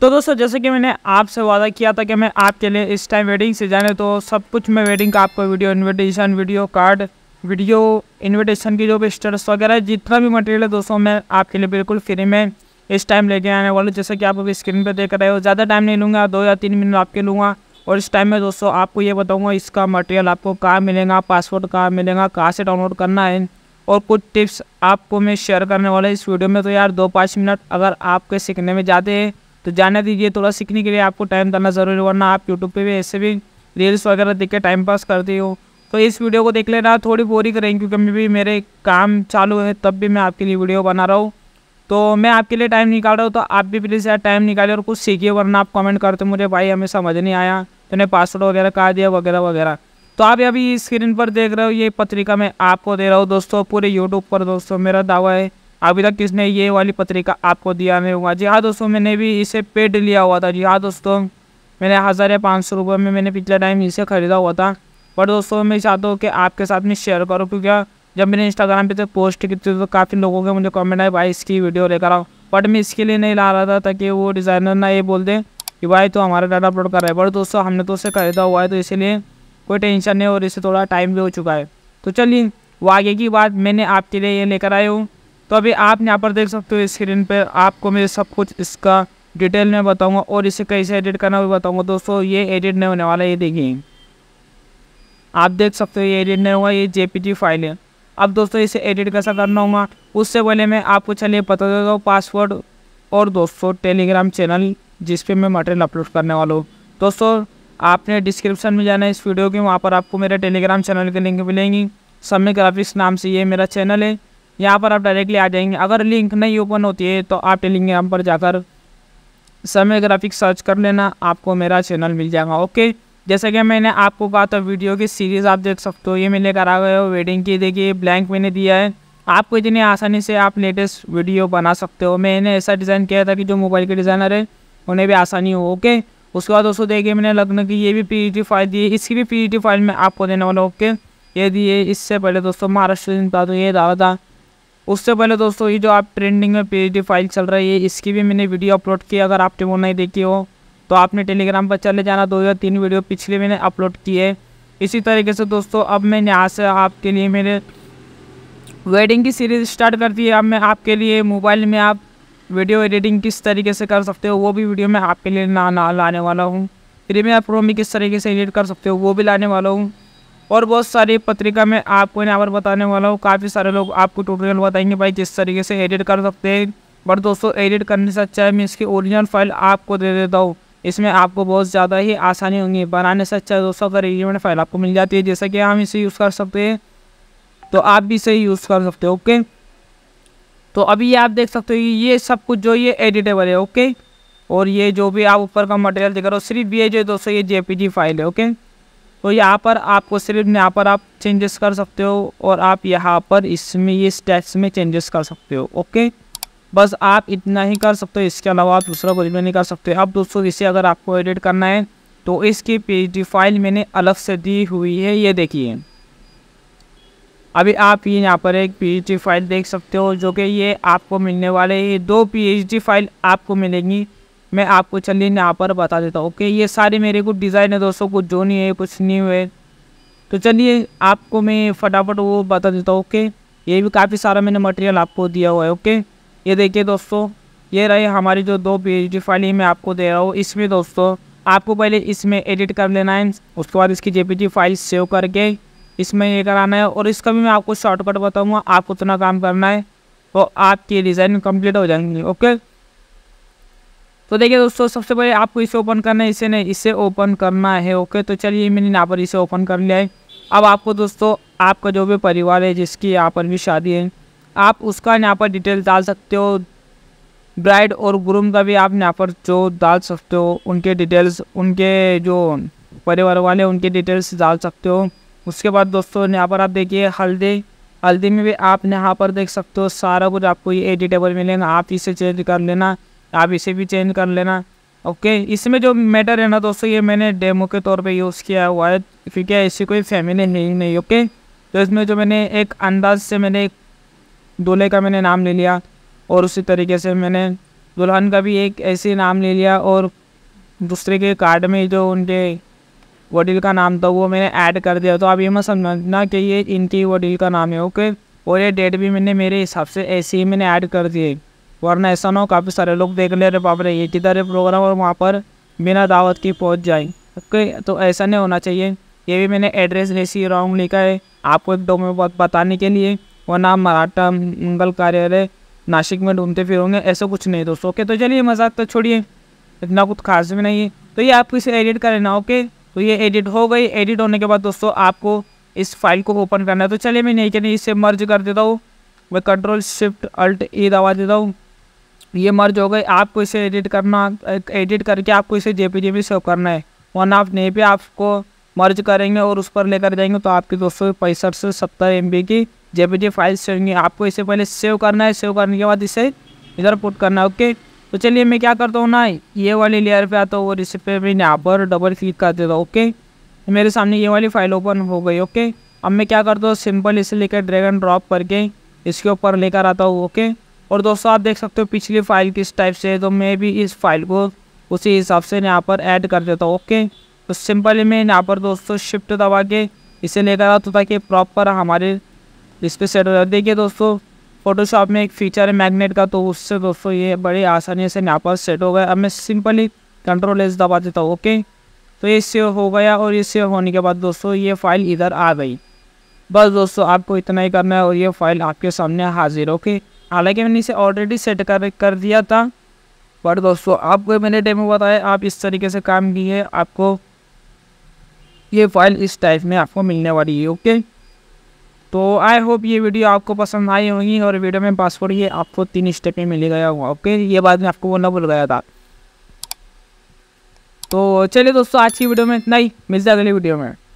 तो दोस्तों जैसे कि मैंने आपसे वादा किया था कि मैं आपके लिए इस टाइम वेडिंग से जाने तो सब कुछ मैं वेडिंग का आपको video invitation video card video invitation की जो भी स्टेटस वगैरह जितना भी मटेरियल है दोस्तों मैं आपके लिए बिल्कुल फ्री में इस टाइम लेके आने वाला जैसे कि आप अभी स्क्रीन पर देख रहे हो ज़्यादा टाइम नहीं लूँगा दो या तीन मिनट आपके लूँगा और इस टाइम में दोस्तों आपको ये बताऊँगा इसका मटेरियल आपको कहाँ मिलेगा पासवर्ड कहाँ मिलेगा कहाँ से डाउनलोड करना है और कुछ टिप्स आपको मैं शेयर करने वाला इस वीडियो में तो यार दो पाँच मिनट अगर आपके सीखने में जाते हैं तो जाने दीजिए थोड़ा सीखने के लिए आपको टाइम देना ज़रूरी वरना आप यूट्यूब पर भी ऐसे भी रील्स वगैरह देख के टाइम पास करते हो तो इस वीडियो को देख लेना थोड़ी बोरिंग रहेंगे क्योंकि मैं भी मेरे काम चालू है तब भी मैं आपके लिए वीडियो बना रहा हूँ तो मैं आपके लिए टाइम निकाल रहा हूँ तो आप भी प्लीज़ यार टाइम निकालिए और कुछ सीखिए वरना आप कमेंट करते मुझे भाई हमें समझ नहीं आया मैंने पासवर्ड वगैरह कहा दिया वगैरह वगैरह तो आप अभी स्क्रीन पर देख रहे हो ये पत्रिका मैं आपको दे रहा हूँ दोस्तों पूरे यूट्यूब पर दोस्तों मेरा दावा है अभी तक किसने ये वाली पत्रिका आपको दिया मैं हुआ जी हाँ दोस्तों मैंने भी इसे पेड लिया हुआ था जी हाँ दोस्तों मैंने हज़ार या पाँच सौ रुपये में मैंने पिछले टाइम इसे ख़रीदा हुआ था पर दोस्तों मैं चाहता हूँ कि आपके साथ में शेयर करूँ क्योंकि जब मैंने इंस्टाग्राम पर तो पोस्ट की थी तो काफ़ी लोगों के मुझे कमेंट आए भाई इसकी वीडियो लेकर आओ बट मैं इसके लिए नहीं ला रहा था ताकि वो डिज़ाइनर ना ये बोल दें कि भाई तो हमारा डाटा अपलोड कर रहा है बट दोस्तों हमने तो उसे खरीदा हुआ है तो इसीलिए कोई टेंशन नहीं और इसे थोड़ा टाइम भी हो चुका है तो चलिए वो आगे की बात मैंने आपके लिए ये लेकर आया हूँ तो अभी आप यहाँ पर देख सकते हो स्क्रीन पर आपको मैं सब कुछ इसका डिटेल में बताऊँगा और इसे कैसे एडिट करना भी बताऊँगा दोस्तों ये एडिट नहीं होने वाला ये देखिए आप देख सकते हो ये एडिट नहीं हुआ ये जे फाइल है अब दोस्तों इसे एडिट कैसा करना होगा उससे पहले मैं आपको चलिए बता देता हूँ पासवर्ड और दोस्तों टेलीग्राम चैनल जिस पे मैं मटेरियल अपलोड करने वाला हूँ दोस्तों आपने डिस्क्रिप्शन में जाना है इस वीडियो के वहाँ पर आपको मेरे टेलीग्राम चैनल के लिंक मिलेंगी समय ग्राफिक्स नाम से ये मेरा चैनल है यहाँ पर आप डायरेक्टली आ जाएंगे अगर लिंक नहीं ओपन होती है तो आप यहाँ पर जाकर समय ग्राफिक सर्च कर लेना आपको मेरा चैनल मिल जाएगा ओके जैसे कि मैंने आपको कहा था वीडियो की सीरीज़ आप देख सकते हो ये मैंने करा गया हो वेडिंग की देखिए ब्लैंक मैंने दिया है आपको इतनी आसानी से आप लेटेस्ट वीडियो बना सकते हो मैंने ऐसा डिज़ाइन किया था कि जो मोबाइल के डिज़ाइनर है उन्हें भी आसानी हो ओके उसके बाद दोस्तों देखिए मैंने लग्न की ये भी पी फाइल दी है इसकी भी पी फाइल में आपको देने वाला ओके ये दिए इससे पहले दोस्तों महाराष्ट्र दिन दूँ ये दावा था उससे पहले दोस्तों ये जो आप ट्रेंडिंग में पी फाइल चल रही है इसकी भी मैंने वीडियो अपलोड की अगर आपने वो नहीं देखी हो तो आपने टेलीग्राम पर चले जाना दो या तीन वीडियो पिछले मैंने अपलोड की है इसी तरीके से दोस्तों अब मैं यहाँ से आपके लिए मेरे वेडिंग की सीरीज़ स्टार्ट कर दी है अब मैं आपके लिए मोबाइल में आप वीडियो एडिटिंग किस तरीके से कर सकते हो वो भी वीडियो मैं आपके लिए ना ना लाने वाला हूँ प्रीमियर प्रो में किस तरीके से एडिट कर सकते हो वो भी लाने वाला हूँ और बहुत सारी पत्रिका में आपको यहाँ पर बताने वाला हूँ काफ़ी सारे लोग आपको टूटोरियल बताएंगे भाई जिस तरीके से एडिट कर सकते हैं बट दोस्तों एडिट करने से अच्छा है मैं इसकी ओरिजिनल फाइल आपको दे देता हूँ इसमें आपको बहुत ज़्यादा ही आसानी होंगी बनाने से अच्छा दोस्तों अगर एडिमेंट फाइल आपको मिल जाती है जैसा कि हम इसे यूज़ कर सकते हैं तो आप भी इसे यूज़ कर सकते हो ओके तो अभी आप देख सकते हो ये सब कुछ जो ये एडिटेबल है ओके और ये जो भी आप ऊपर का मटेरियल देख रहे हो सिर्फ ये जो दोस्तों ये जे फाइल है ओके तो यहाँ पर आपको सिर्फ यहाँ पर आप चेंजेस कर सकते हो और आप यहाँ पर इसमें ये स्टेप्स में चेंजेस कर सकते हो ओके बस आप इतना ही कर सकते हो इसके अलावा आप दूसरा कुछ भी नहीं कर सकते अब दोस्तों इसे अगर आपको एडिट करना है तो इसकी पी फाइल मैंने अलग से दी हुई है ये देखिए अभी आप ये यहाँ पर एक पी फाइल देख सकते हो जो कि ये आपको मिलने वाले ये दो पी फाइल आपको मिलेंगी मैं आपको चलिए यहाँ पर बता देता हूँ ओके ये सारे मेरे कुछ डिज़ाइन है दोस्तों कुछ जो नहीं है कुछ न्यू है तो चलिए आपको मैं फटाफट वो बता देता हूँ ओके ये भी काफ़ी सारा मैंने मटेरियल आपको दिया हुआ है ओके ये देखिए दोस्तों ये रहे हमारी जो दो पी फाइल मैं आपको दे रहा हूँ इसमें दोस्तों आपको पहले इसमें एडिट कर लेना है उसके बाद इसकी जे फाइल सेव करके इसमें ये कराना है और इसका भी मैं आपको शॉर्टकट बताऊँगा आपको उतना काम करना है तो आपकी डिज़ाइन कंप्लीट हो जाएंगे ओके तो देखिए दोस्तों सबसे पहले आपको इसे ओपन करना है इसे नहीं इसे ओपन करना है ओके तो चलिए मैंने यहाँ पर इसे ओपन कर लिया है अब आपको दोस्तों आपका जो भी परिवार है जिसकी यहाँ पर भी शादी है आप उसका यहाँ पर डिटेल डाल सकते हो ब्राइड और ग्रूम का भी आप यहाँ पर जो डाल सकते हो उनके डिटेल्स उनके जो परिवार वाले उनके डिटेल्स डाल सकते हो उसके बाद दोस्तों यहाँ पर आप देखिए हल्दी हल्दी में भी आप यहाँ पर देख सकते हो सारा कुछ आपको ये एडिटेबल मिलेगा आप इसे चेंज कर लेना आप इसे भी चेंज कर लेना ओके इसमें जो मैटर है ना दोस्तों ये मैंने डेमो के तौर पे यूज़ किया हुआ है क्योंकि ऐसी कोई फैमिली है ही नहीं ओके तो इसमें जो मैंने एक अंदाज से मैंने एक दूल्हे का मैंने नाम ले लिया और उसी तरीके से मैंने दुल्हन का भी एक ऐसे नाम ले लिया और दूसरे के कार्ड में जो उनके वडील का नाम था वो मैंने ऐड कर दिया तो आप ये मत समझना कि ये इनकी वडील का नाम है ओके और ये डेट भी मैंने मेरे हिसाब से ऐसे ही मैंने ऐड कर दिए वरना ऐसा ना हो काफ़ी सारे लोग देख ले रहे बाप रे ये किधर है प्रोग्राम और वहाँ पर बिना दावत की पहुँच जाए ओके तो ऐसा नहीं होना चाहिए ये भी मैंने एड्रेस रेसी रॉन्ग लिखा है आपको एक दो में बताने के लिए वरना मराठा मंगल कार्यालय नासिक में ढूंढते फिरोंगे ऐसा कुछ नहीं दोस्तों ओके तो चलिए मजाक तो छोड़िए इतना कुछ खास भी नहीं है तो ये आप किसी एडिट कर लेना ओके तो ये एडिट हो गई एडिट होने के बाद दोस्तों आपको इस फाइल को ओपन करना है तो चलिए मैं नहीं कहने इसे मर्ज कर देता हूँ मैं कंट्रोल शिफ्ट अल्ट ई दबा देता हूँ ये मर्ज हो गई आपको इसे एडिट करना एडिट करके आपको इसे जे जे में सेव करना है वन आप नहीं पे आपको मर्ज करेंगे और उस पर लेकर जाएंगे तो आपके दोस्तों पैंसठ से सत्तर एम की जे जेपीजी फाइल्स होंगी आपको इसे पहले सेव करना है सेव करने के बाद इसे इधर पुट करना है ओके तो चलिए मैं क्या करता हूँ ना ये वाली लेयर पे आता हूँ और इस पर मैं यहाँ पर डबल क्लिक कर देता हूँ ओके मेरे सामने ये वाली फाइल ओपन हो गई ओके अब मैं क्या करता हूँ सिंपल इसे लेकर ड्रैग एंड ड्रॉप करके इसके ऊपर लेकर आता हूँ ओके और दोस्तों आप देख सकते हो पिछली फाइल किस टाइप से है तो मैं भी इस फाइल को उसी हिसाब से यहाँ पर ऐड कर देता हूँ ओके तो सिंपली मैं यहाँ पर दोस्तों शिफ्ट दबा के इसे लेकर आता ताकि प्रॉपर हमारे इस पर सेट हो जाए देखिए दोस्तों फोटोशॉप में एक फीचर है मैगनेट का तो उससे दोस्तों ये बड़ी आसानी से यहाँ पर सेट हो गया अब मैं सिंपली कंट्रोल एस दबा देता हूँ ओके तो ये सेव हो गया और ये सेव होने के बाद दोस्तों ये फ़ाइल इधर आ गई बस दोस्तों आपको इतना ही करना है और ये फ़ाइल आपके सामने हाजिर ओके हालांकि मैंने इसे ऑलरेडी सेट कर कर दिया था पर दोस्तों आपको मैंने डेमो बताया आप इस तरीके से काम किए आपको ये फाइल इस टाइप में आपको मिलने वाली है ओके तो आई होप ये वीडियो आपको पसंद आई होगी और वीडियो में पासवर्ड ये आपको तीन स्टेप में मिल गया होगा ओके ये बात मैं आपको बोलना भूल गया था तो चलिए दोस्तों आज की वीडियो में इतना ही मिलते अगले वीडियो में